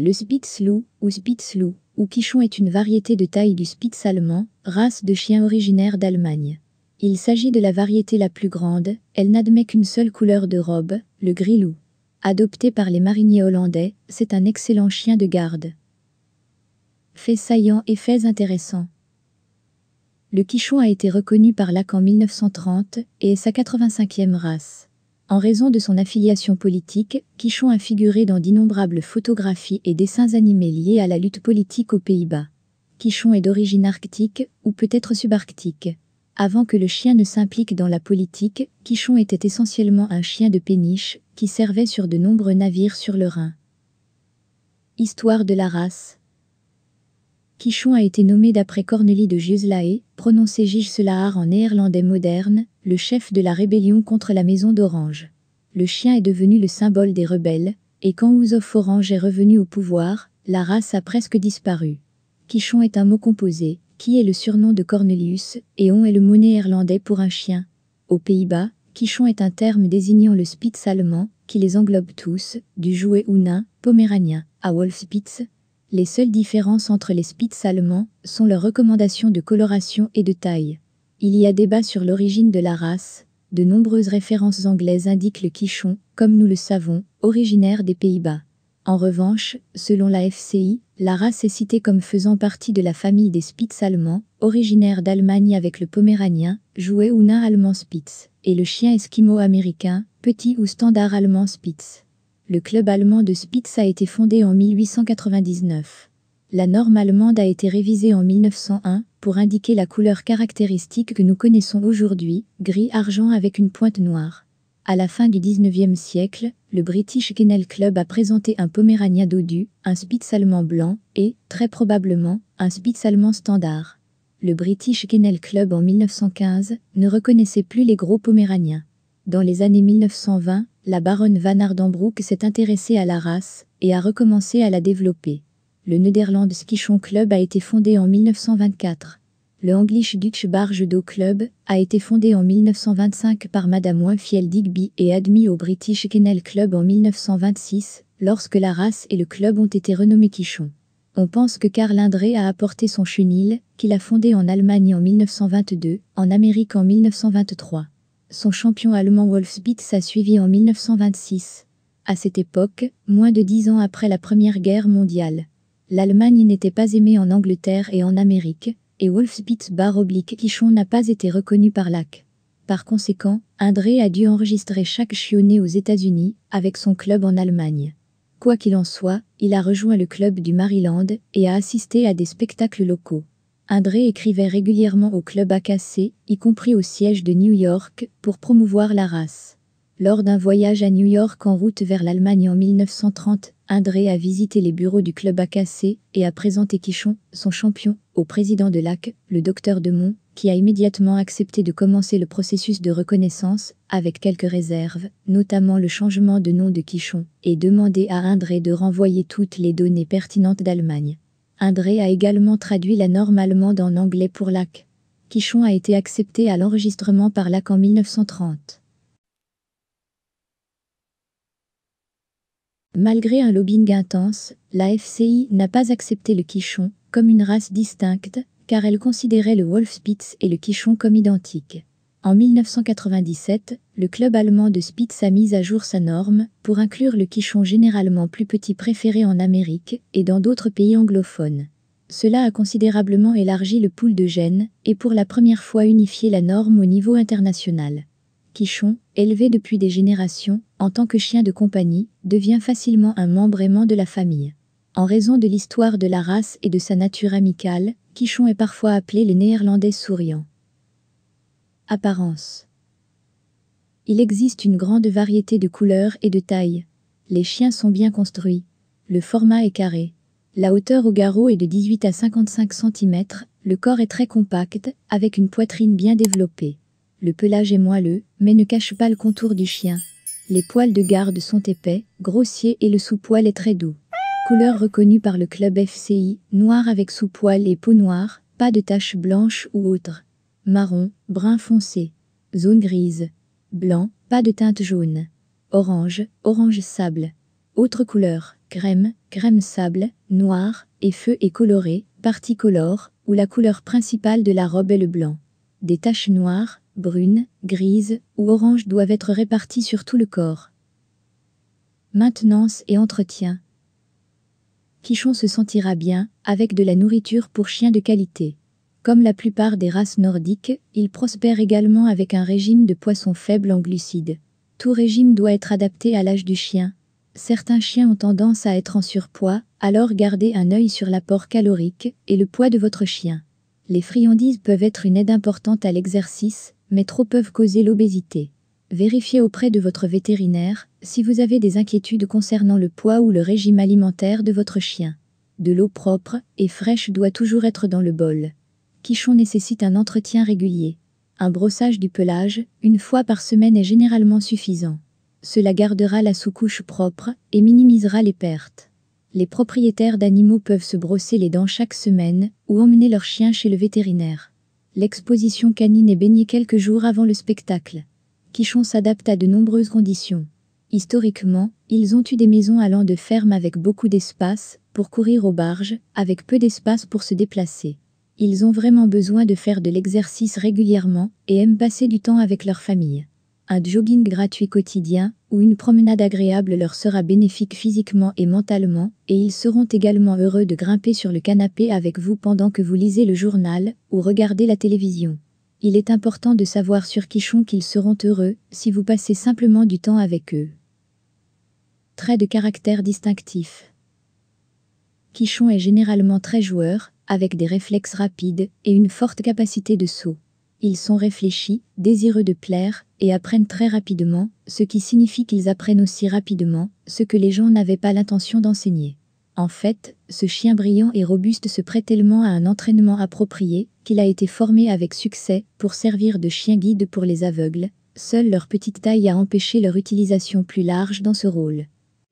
Le Spitzlou, ou Spitzlou, ou Quichon est une variété de taille du Spitz allemand, race de chien originaire d'Allemagne. Il s'agit de la variété la plus grande, elle n'admet qu'une seule couleur de robe, le gris loup. Adopté par les mariniers hollandais, c'est un excellent chien de garde. Faits saillants et faits intéressants. Le quichon a été reconnu par l'AC en 1930 et est sa 85e race. En raison de son affiliation politique, Quichon a figuré dans d'innombrables photographies et dessins animés liés à la lutte politique aux Pays-Bas. Quichon est d'origine arctique, ou peut-être subarctique. Avant que le chien ne s'implique dans la politique, Quichon était essentiellement un chien de péniche, qui servait sur de nombreux navires sur le Rhin. Histoire de la race Quichon a été nommé d'après Cornelis de Giuslae, prononcé Gijslaar en néerlandais moderne, le chef de la rébellion contre la Maison d'Orange. Le chien est devenu le symbole des rebelles, et quand Ouzov Orange est revenu au pouvoir, la race a presque disparu. Quichon est un mot composé, qui est le surnom de Cornelius, et on est le monnaie irlandais pour un chien. Aux Pays-Bas, quichon est un terme désignant le spitz allemand, qui les englobe tous, du jouet ou nain, poméranien, à Wolfspitz. Les seules différences entre les spitz allemands sont leurs recommandations de coloration et de taille. Il y a débat sur l'origine de la race, de nombreuses références anglaises indiquent le quichon, comme nous le savons, originaire des Pays-Bas. En revanche, selon la FCI, la race est citée comme faisant partie de la famille des Spitz allemands, originaire d'Allemagne avec le Poméranien, jouet ou nain allemand Spitz, et le chien esquimo américain, petit ou standard allemand Spitz. Le club allemand de Spitz a été fondé en 1899. La norme allemande a été révisée en 1901 pour indiquer la couleur caractéristique que nous connaissons aujourd'hui, gris-argent avec une pointe noire. À la fin du 19e siècle, le British Kennel Club a présenté un Pomérania dodu, un Spitz allemand blanc et, très probablement, un Spitz allemand standard. Le British Kennel Club en 1915 ne reconnaissait plus les gros Poméraniens. Dans les années 1920, la baronne Van Ardenbroek s'est intéressée à la race et a recommencé à la développer le Netherlands Skichon Club a été fondé en 1924. Le English Dutch Barge Do Club a été fondé en 1925 par Madame Winfield Digby et admis au British Kennel Club en 1926, lorsque la race et le club ont été renommés Quichon. On pense que Karl Indré a apporté son chenil, qu'il a fondé en Allemagne en 1922, en Amérique en 1923. Son champion allemand Wolfsbitz a suivi en 1926. À cette époque, moins de dix ans après la Première Guerre mondiale l'Allemagne n'était pas aimée en Angleterre et en Amérique, et Wolfspitz bar oblique Quichon n'a pas été reconnu par l'AC. Par conséquent, André a dû enregistrer chaque chionné aux États-Unis, avec son club en Allemagne. Quoi qu'il en soit, il a rejoint le club du Maryland et a assisté à des spectacles locaux. André écrivait régulièrement au club AKC, y compris au siège de New York, pour promouvoir la race. Lors d'un voyage à New York en route vers l'Allemagne en 1930, André a visité les bureaux du club AKC et a présenté Quichon, son champion, au président de l'AC, le docteur Demont, qui a immédiatement accepté de commencer le processus de reconnaissance, avec quelques réserves, notamment le changement de nom de Quichon, et demandé à André de renvoyer toutes les données pertinentes d'Allemagne. André a également traduit la norme allemande en anglais pour l'AC. Quichon a été accepté à l'enregistrement par l'AC en 1930. Malgré un lobbying intense, la FCI n'a pas accepté le quichon comme une race distincte, car elle considérait le Wolfspitz et le quichon comme identiques. En 1997, le club allemand de Spitz a mis à jour sa norme pour inclure le quichon généralement plus petit préféré en Amérique et dans d'autres pays anglophones. Cela a considérablement élargi le pool de gènes et pour la première fois unifié la norme au niveau international. Quichon, élevé depuis des générations, en tant que chien de compagnie, devient facilement un membre aimant de la famille. En raison de l'histoire de la race et de sa nature amicale, Quichon est parfois appelé les Néerlandais souriants. Apparence Il existe une grande variété de couleurs et de tailles. Les chiens sont bien construits. Le format est carré. La hauteur au garrot est de 18 à 55 cm, le corps est très compact, avec une poitrine bien développée. Le pelage est moelleux, mais ne cache pas le contour du chien. Les poils de garde sont épais, grossiers et le sous-poil est très doux. Couleur reconnue par le club FCI, noir avec sous-poil et peau noire, pas de taches blanches ou autres. Marron, brun foncé. Zone grise. Blanc, pas de teinte jaune. Orange, orange sable. Autre couleur, crème, crème sable, noir, et feu et coloré, particolore, où la couleur principale de la robe est le blanc. Des taches noires, brunes, grises ou oranges doivent être réparties sur tout le corps. Maintenance et entretien. Quichon se sentira bien avec de la nourriture pour chiens de qualité. Comme la plupart des races nordiques, il prospère également avec un régime de poissons faible en glucides. Tout régime doit être adapté à l'âge du chien. Certains chiens ont tendance à être en surpoids, alors gardez un œil sur l'apport calorique et le poids de votre chien. Les friandises peuvent être une aide importante à l'exercice, mais trop peuvent causer l'obésité. Vérifiez auprès de votre vétérinaire si vous avez des inquiétudes concernant le poids ou le régime alimentaire de votre chien. De l'eau propre et fraîche doit toujours être dans le bol. Quichon nécessite un entretien régulier. Un brossage du pelage, une fois par semaine, est généralement suffisant. Cela gardera la sous-couche propre et minimisera les pertes. Les propriétaires d'animaux peuvent se brosser les dents chaque semaine ou emmener leur chien chez le vétérinaire l'exposition canine est baignée quelques jours avant le spectacle. Quichon s'adapte à de nombreuses conditions. Historiquement, ils ont eu des maisons allant de ferme avec beaucoup d'espace pour courir aux barges, avec peu d'espace pour se déplacer. Ils ont vraiment besoin de faire de l'exercice régulièrement et aiment passer du temps avec leur famille. Un jogging gratuit quotidien ou une promenade agréable leur sera bénéfique physiquement et mentalement, et ils seront également heureux de grimper sur le canapé avec vous pendant que vous lisez le journal ou regardez la télévision. Il est important de savoir sur quichon qu'ils seront heureux si vous passez simplement du temps avec eux. Trait de caractère distinctif. Quichon est généralement très joueur, avec des réflexes rapides et une forte capacité de saut. Ils sont réfléchis, désireux de plaire, et apprennent très rapidement, ce qui signifie qu'ils apprennent aussi rapidement ce que les gens n'avaient pas l'intention d'enseigner. En fait, ce chien brillant et robuste se prête tellement à un entraînement approprié qu'il a été formé avec succès pour servir de chien guide pour les aveugles, seule leur petite taille a empêché leur utilisation plus large dans ce rôle.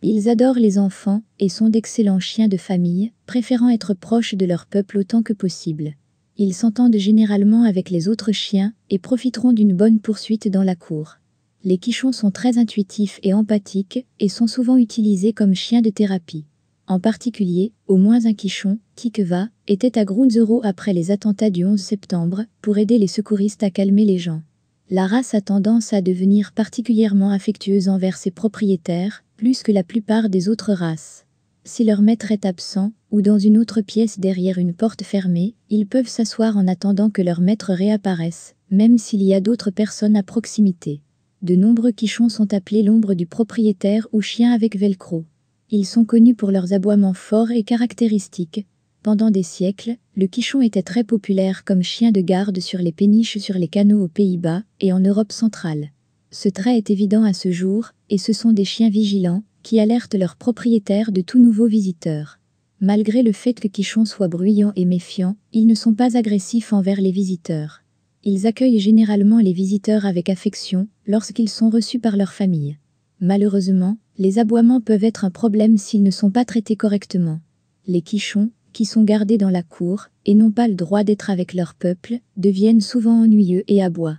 Ils adorent les enfants et sont d'excellents chiens de famille, préférant être proches de leur peuple autant que possible. Ils s'entendent généralement avec les autres chiens et profiteront d'une bonne poursuite dans la cour. Les quichons sont très intuitifs et empathiques et sont souvent utilisés comme chiens de thérapie. En particulier, au moins un quichon, Kikeva, était à Zero après les attentats du 11 septembre pour aider les secouristes à calmer les gens. La race a tendance à devenir particulièrement affectueuse envers ses propriétaires, plus que la plupart des autres races. Si leur maître est absent, ou dans une autre pièce derrière une porte fermée, ils peuvent s'asseoir en attendant que leur maître réapparaisse, même s'il y a d'autres personnes à proximité. De nombreux quichons sont appelés l'ombre du propriétaire ou chien avec velcro. Ils sont connus pour leurs aboiements forts et caractéristiques. Pendant des siècles, le quichon était très populaire comme chien de garde sur les péniches sur les canaux aux Pays-Bas et en Europe centrale. Ce trait est évident à ce jour, et ce sont des chiens vigilants, qui alertent leurs propriétaires de tout nouveau visiteur. Malgré le fait que Quichon soit bruyant et méfiant, ils ne sont pas agressifs envers les visiteurs. Ils accueillent généralement les visiteurs avec affection lorsqu'ils sont reçus par leur famille. Malheureusement, les aboiements peuvent être un problème s'ils ne sont pas traités correctement. Les quichons, qui sont gardés dans la cour et n'ont pas le droit d'être avec leur peuple, deviennent souvent ennuyeux et aboient.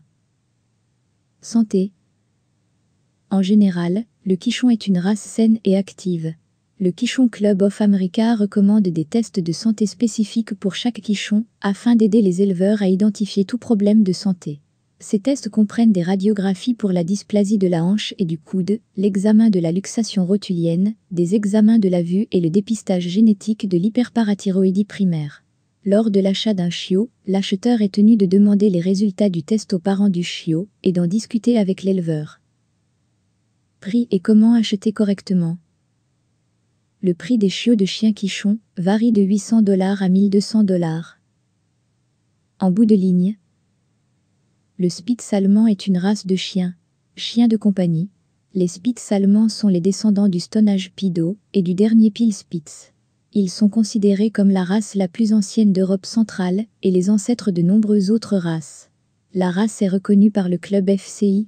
Santé, en général, le quichon est une race saine et active. Le Quichon Club of America recommande des tests de santé spécifiques pour chaque quichon afin d'aider les éleveurs à identifier tout problème de santé. Ces tests comprennent des radiographies pour la dysplasie de la hanche et du coude, l'examen de la luxation rotulienne, des examens de la vue et le dépistage génétique de l'hyperparathyroïdie primaire. Lors de l'achat d'un chiot, l'acheteur est tenu de demander les résultats du test aux parents du chiot et d'en discuter avec l'éleveur. Prix et comment acheter correctement. Le prix des chiots de chien quichon varie de 800 dollars à 1200 dollars. En bout de ligne, le Spitz allemand est une race de chiens, chiens de compagnie. Les Spitz allemands sont les descendants du Stonage Pido et du dernier Pil Spitz. Ils sont considérés comme la race la plus ancienne d'Europe centrale et les ancêtres de nombreuses autres races. La race est reconnue par le club FCI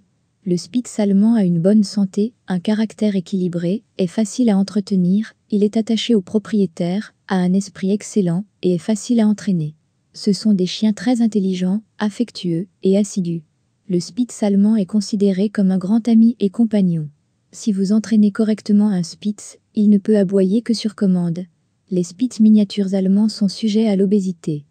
le Spitz allemand a une bonne santé, un caractère équilibré, est facile à entretenir, il est attaché au propriétaire, a un esprit excellent et est facile à entraîner. Ce sont des chiens très intelligents, affectueux et assidus. Le Spitz allemand est considéré comme un grand ami et compagnon. Si vous entraînez correctement un Spitz, il ne peut aboyer que sur commande. Les Spitz miniatures allemands sont sujets à l'obésité.